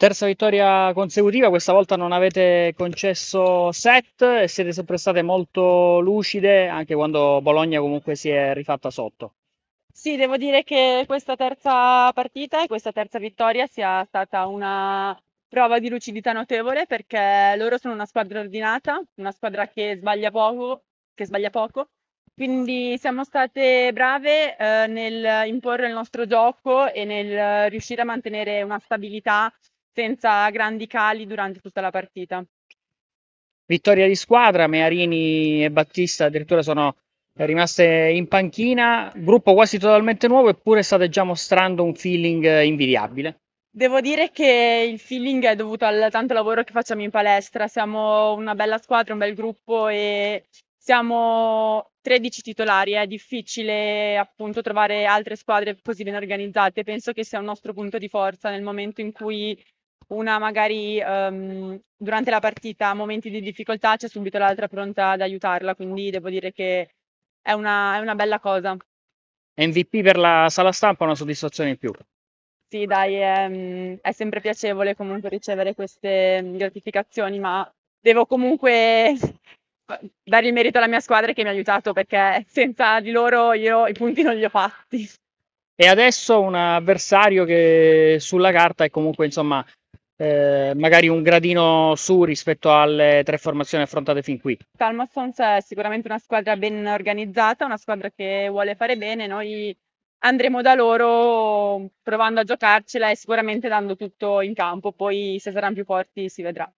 Terza vittoria consecutiva, questa volta non avete concesso set e siete sempre state molto lucide anche quando Bologna comunque si è rifatta sotto. Sì, devo dire che questa terza partita e questa terza vittoria sia stata una prova di lucidità notevole perché loro sono una squadra ordinata, una squadra che sbaglia poco, che sbaglia poco. Quindi siamo state brave eh, nel imporre il nostro gioco e nel eh, riuscire a mantenere una stabilità senza grandi cali durante tutta la partita. Vittoria di squadra, Mearini e Battista addirittura sono rimaste in panchina, gruppo quasi totalmente nuovo eppure state già mostrando un feeling invidiabile. Devo dire che il feeling è dovuto al tanto lavoro che facciamo in palestra, siamo una bella squadra, un bel gruppo e siamo 13 titolari, è difficile appunto trovare altre squadre così ben organizzate, penso che sia un nostro punto di forza nel momento in cui una magari um, durante la partita ha momenti di difficoltà, c'è subito l'altra pronta ad aiutarla, quindi devo dire che è una, è una bella cosa. MVP per la sala stampa, una soddisfazione in più. Sì, dai, è, mm, è sempre piacevole comunque ricevere queste mm, gratificazioni, ma devo comunque dare il merito alla mia squadra che mi ha aiutato perché senza di loro io i punti non li ho fatti. E adesso un avversario che sulla carta è comunque insomma eh, magari un gradino su rispetto alle tre formazioni affrontate fin qui. Calmassons è sicuramente una squadra ben organizzata, una squadra che vuole fare bene, noi andremo da loro provando a giocarcela e sicuramente dando tutto in campo, poi se saranno più forti si vedrà.